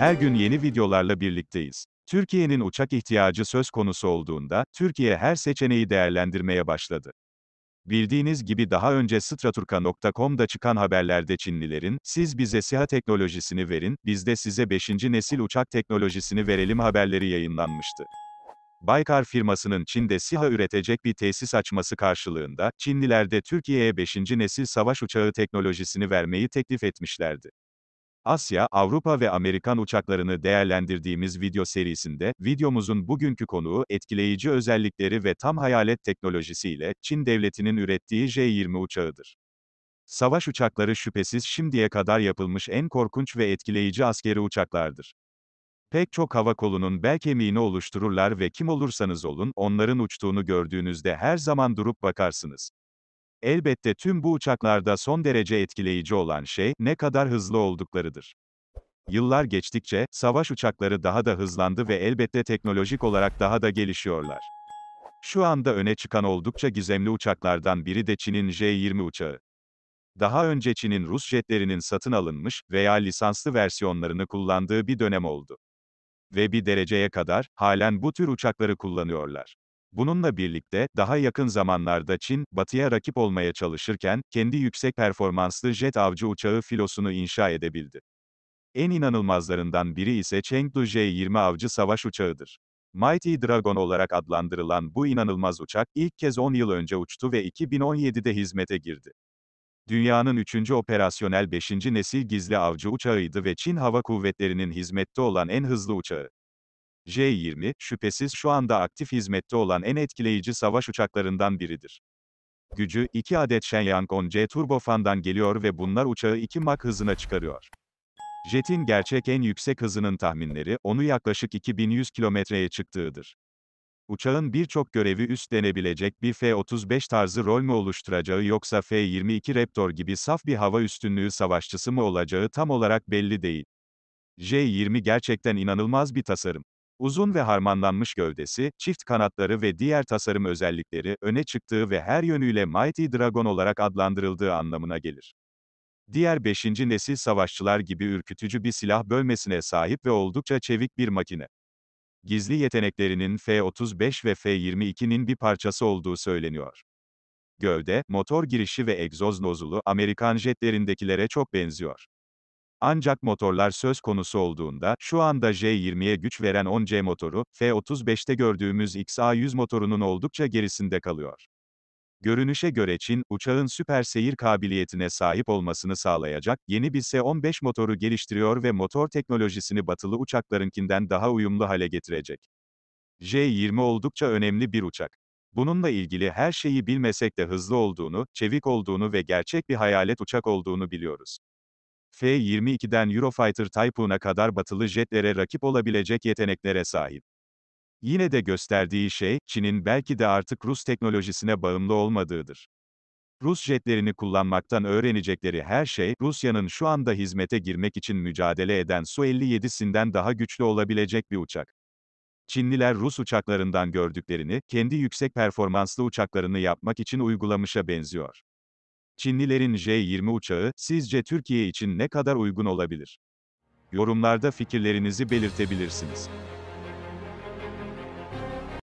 Her gün yeni videolarla birlikteyiz. Türkiye'nin uçak ihtiyacı söz konusu olduğunda, Türkiye her seçeneği değerlendirmeye başladı. Bildiğiniz gibi daha önce straturka.com'da çıkan haberlerde Çinlilerin, siz bize SİHA teknolojisini verin, biz de size 5. nesil uçak teknolojisini verelim haberleri yayınlanmıştı. Baykar firmasının Çin'de SİHA üretecek bir tesis açması karşılığında, Çinliler de Türkiye'ye 5. nesil savaş uçağı teknolojisini vermeyi teklif etmişlerdi. Asya, Avrupa ve Amerikan uçaklarını değerlendirdiğimiz video serisinde, videomuzun bugünkü konuğu, etkileyici özellikleri ve tam hayalet teknolojisiyle, Çin devletinin ürettiği J-20 uçağıdır. Savaş uçakları şüphesiz şimdiye kadar yapılmış en korkunç ve etkileyici askeri uçaklardır. Pek çok hava kolunun bel kemiğini oluştururlar ve kim olursanız olun, onların uçtuğunu gördüğünüzde her zaman durup bakarsınız. Elbette tüm bu uçaklarda son derece etkileyici olan şey, ne kadar hızlı olduklarıdır. Yıllar geçtikçe, savaş uçakları daha da hızlandı ve elbette teknolojik olarak daha da gelişiyorlar. Şu anda öne çıkan oldukça gizemli uçaklardan biri de Çin'in J-20 uçağı. Daha önce Çin'in Rus jetlerinin satın alınmış veya lisanslı versiyonlarını kullandığı bir dönem oldu. Ve bir dereceye kadar, halen bu tür uçakları kullanıyorlar. Bununla birlikte, daha yakın zamanlarda Çin, batıya rakip olmaya çalışırken, kendi yüksek performanslı jet avcı uçağı filosunu inşa edebildi. En inanılmazlarından biri ise Chengdu J-20 avcı savaş uçağıdır. Mighty Dragon olarak adlandırılan bu inanılmaz uçak ilk kez 10 yıl önce uçtu ve 2017'de hizmete girdi. Dünyanın 3. operasyonel 5. nesil gizli avcı uçağıydı ve Çin Hava Kuvvetleri'nin hizmette olan en hızlı uçağı. J-20, şüphesiz şu anda aktif hizmette olan en etkileyici savaş uçaklarından biridir. Gücü, 2 adet Shenyang 10C turbofandan geliyor ve bunlar uçağı 2 Mach hızına çıkarıyor. Jetin gerçek en yüksek hızının tahminleri, onu yaklaşık 2100 kilometreye çıktığıdır. Uçağın birçok görevi üst denebilecek bir F-35 tarzı rol mü oluşturacağı yoksa F-22 Raptor gibi saf bir hava üstünlüğü savaşçısı mı olacağı tam olarak belli değil. J-20 gerçekten inanılmaz bir tasarım. Uzun ve harmanlanmış gövdesi, çift kanatları ve diğer tasarım özellikleri öne çıktığı ve her yönüyle Mighty Dragon olarak adlandırıldığı anlamına gelir. Diğer 5. nesil savaşçılar gibi ürkütücü bir silah bölmesine sahip ve oldukça çevik bir makine. Gizli yeteneklerinin F-35 ve F-22'nin bir parçası olduğu söyleniyor. Gövde, motor girişi ve egzoz nozulu Amerikan jetlerindekilere çok benziyor. Ancak motorlar söz konusu olduğunda, şu anda J20'ye güç veren 10C motoru, F-35'te gördüğümüz XA-100 motorunun oldukça gerisinde kalıyor. Görünüşe göre Çin, uçağın süper seyir kabiliyetine sahip olmasını sağlayacak yeni bir S-15 motoru geliştiriyor ve motor teknolojisini batılı uçaklarınkinden daha uyumlu hale getirecek. J-20 oldukça önemli bir uçak. Bununla ilgili her şeyi bilmesek de hızlı olduğunu, çevik olduğunu ve gerçek bir hayalet uçak olduğunu biliyoruz. F-22'den Eurofighter Typhoon'a kadar batılı jetlere rakip olabilecek yeteneklere sahip. Yine de gösterdiği şey, Çin'in belki de artık Rus teknolojisine bağımlı olmadığıdır. Rus jetlerini kullanmaktan öğrenecekleri her şey, Rusya'nın şu anda hizmete girmek için mücadele eden Su-57'sinden daha güçlü olabilecek bir uçak. Çinliler Rus uçaklarından gördüklerini, kendi yüksek performanslı uçaklarını yapmak için uygulamışa benziyor. Çinlilerin J-20 uçağı, sizce Türkiye için ne kadar uygun olabilir? Yorumlarda fikirlerinizi belirtebilirsiniz.